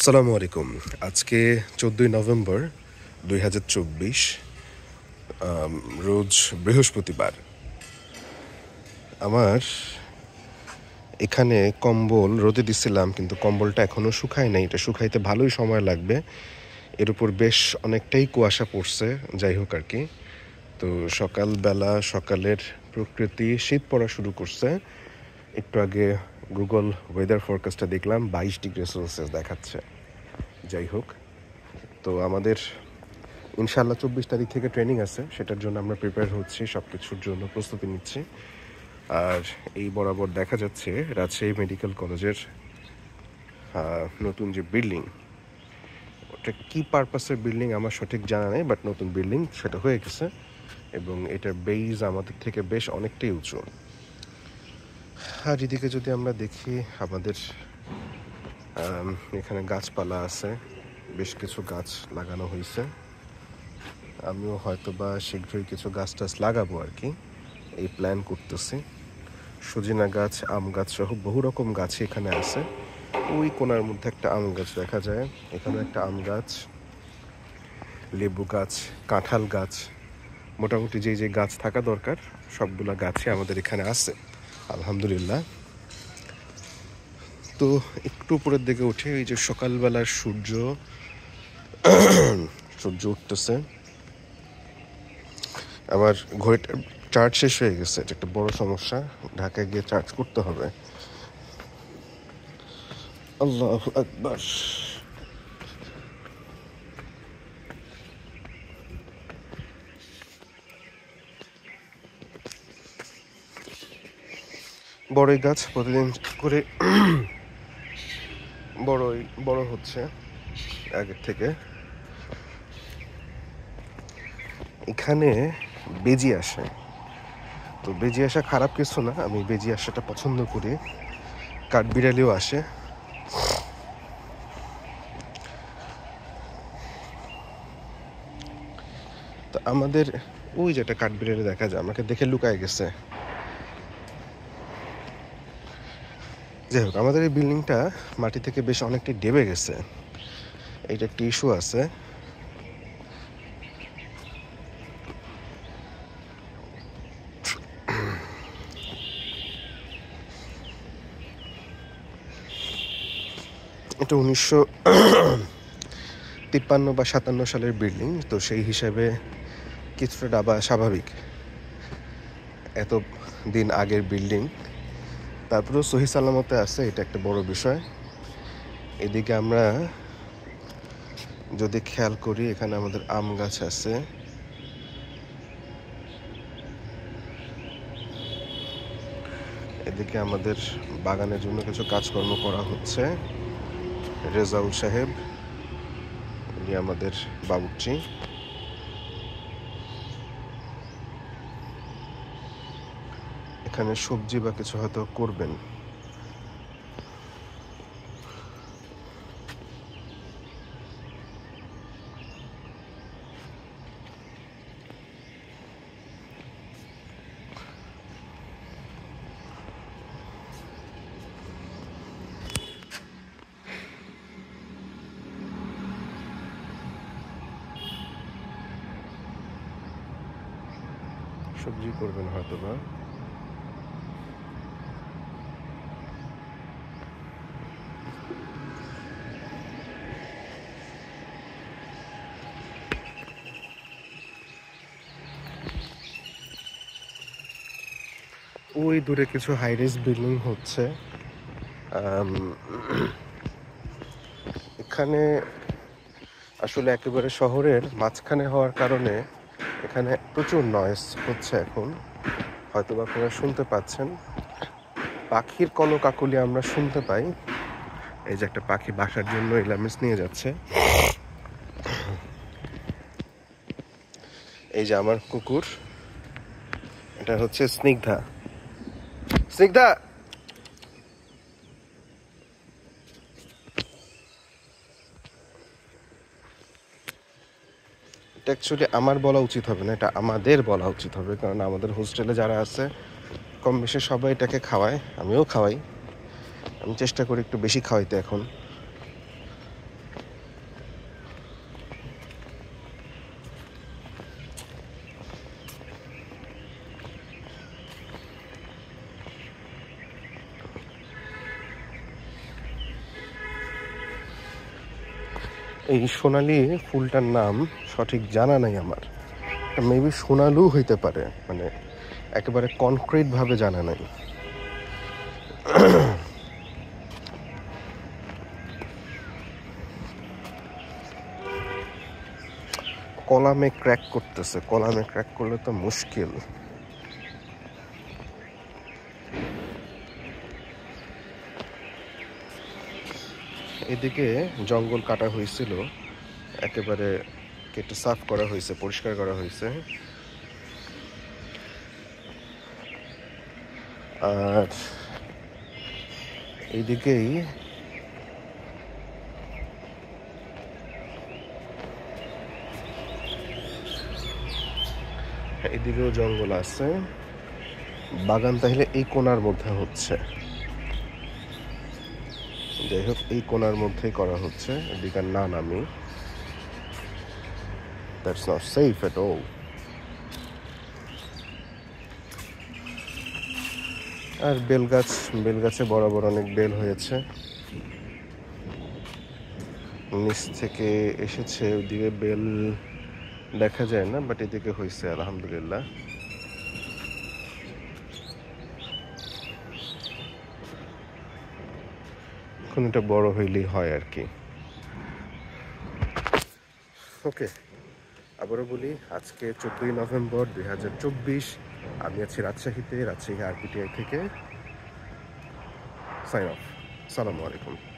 আসসালামু আলাইকুম আজকে চোদ্দোই নভেম্বর দুই হাজার চব্বিশ রোজ বৃহস্পতিবার আমার এখানে কম্বল রোদে দিছিলাম কিন্তু কম্বলটা এখনও শুকায় নাই এটা শুকাইতে ভালোই সময় লাগবে এর উপর বেশ অনেকটাই কুয়াশা পড়ছে যাই হোক আর কি তো সকালবেলা সকালের প্রকৃতি শীত পড়া শুরু করছে একটু আগে গুগল ওয়েদার ফোরকাস্টটা দেখলাম বাইশ ডিগ্রি সেলসিয়াস দেখাচ্ছে যাই হোক তো আমাদের ইনশাল্লাহ চব্বিশ তারিখ থেকে ট্রেনিং আছে সেটার জন্য আমরা প্রিপেয়ার হচ্ছি সব কিছুর জন্য প্রস্তুতি নিচ্ছি আর এই বরাবর দেখা যাচ্ছে রাজশাহী মেডিকেল কলেজের নতুন যে বিল্ডিং ওটা কী পারপাসের বিল্ডিং আমার সঠিক জানা নেই বাট নতুন বিল্ডিং সেটা হয়ে গেছে এবং এটার বেইজ আমাদের থেকে বেশ অনেকটাই উঁচু আর এদিকে যদি আমরা দেখি আমাদের এখানে গাছপালা আছে বেশ কিছু গাছ লাগানো হয়েছে আমিও হয়তো বা শীঘ্রই কিছু গাছ টাছ লাগাবো আর কি এই প্ল্যান করতেছি সজিনা গাছ আম গাছ সহ বহু রকম গাছই এখানে আছে ওই কোনার মধ্যে একটা আম গাছ দেখা যায় এখানে একটা আম গাছ লেবু গাছ কাঁঠাল গাছ মোটামুটি যে যে গাছ থাকা দরকার সবগুলা গাছই আমাদের এখানে আছে আলহামদুলিল্লাহ তো একটু উপরের দিকে উঠে এই যে সকালবেলার সূর্য সূর্য উঠতেছে আবার ঘড়িটা চার্জ শেষ হয়ে গেছে এটা একটা বড় সমস্যা ঢাকায় গিয়ে চার্জ করতে হবে আল্লাহ আকবর বড়ই গাছ প্রতিদিন করে বড়ই বড় হচ্ছে আগের থেকে এখানে বেজি আসে তো বেজি আসা খারাপ কিছু না আমি বেজি আসাটা পছন্দ করি কাঠবিড়ালিও আসে তো আমাদের ওই যেটা কাঠবিড়ালি দেখা যায় আমাকে দেখে লুকায় গেছে যাই হোক আমাদের এই বিল্ডিংটা মাটি থেকে বেশ অনেকটাই ডেবে গেছে এইটা একটি ইস্যু আছে এটা উনিশশো তিপ্পান্ন বা সাতান্ন সালের বিল্ডিং তো সেই হিসাবে কিছুটা ডাবা স্বাভাবিক এত দিন আগের বিল্ডিং তারপরেও সহি সালামতে আছে এটা একটা বড় বিষয় এদিকে আমরা যদি খেয়াল করি এখানে আমাদের আম গাছ আছে এদিকে আমাদের বাগানের জন্য কিছু কাজকর্ম করা হচ্ছে রেজাউল সাহেব উনি আমাদের বাবুর্চি এখানে সবজি বা কিছু হয়তো করবেন সবজি করবেন হয়তো বা ওই দূরে কিছু হাই রেস বিল্ডিং হচ্ছে এখানে আসলে একেবারে শহরের মাঝখানে হওয়ার কারণে এখানে প্রচুর নয়েস হচ্ছে এখন হয়তো আপনারা শুনতে পাচ্ছেন পাখির কলকাকলি আমরা শুনতে পাই এই যে একটা পাখি বাসার জন্য এলামেস নিয়ে যাচ্ছে এই যে আমার কুকুর এটা হচ্ছে স্নিগ্ধা স্নিগ্ধা এটা অ্যাকচুয়ালি আমার বলা উচিত হবে না এটা আমাদের বলা উচিত হবে কারণ আমাদের হোস্টেলে যারা আছে কম বেশি সবাই এটাকে খাওয়ায় আমিও খাওয়াই আমি চেষ্টা করি একটু বেশি খাওয়াইতে এখন এই সোনালি ফুলটার নাম সঠিক জানা নাই আমার মেবি সোনালু হইতে পারে মানে একেবারে কনক্রিটভাবে জানা নাই কলামে ক্র্যাক করতেছে কলামে ক্র্যাক করলে তো মুশকিল এদিকে জঙ্গল কাটা হয়েছিল একেবারে কেটে সাফ করা হয়েছে পরিষ্কার করা হয়েছে আর এদিকেই এদিকেও জঙ্গল আছে বাগান তাহলে এই কোনার মধ্যে হচ্ছে যাই হোক এই কোনার মধ্যেই করা হচ্ছে এদিকে না নামি that's not safe at all আর বেলগাছ বেলগাছে বরাবর অনেক বেল হয়েছে নিচ থেকে এসেছে ওদিকে বেল দেখা যায় না বাট এদিকে হয়েছে আলহামদুলিল্লাহ এখন এটা বড় হইলেই হয় আর কি ওকে আবারও বলি আজকে চোদ্দই নভেম্বর দুই হাজার চব্বিশ আমি আছি রাজশাহীতে রাজশাহী আরপিটিআই থেকে সাইন অফ সালামু আলাইকুম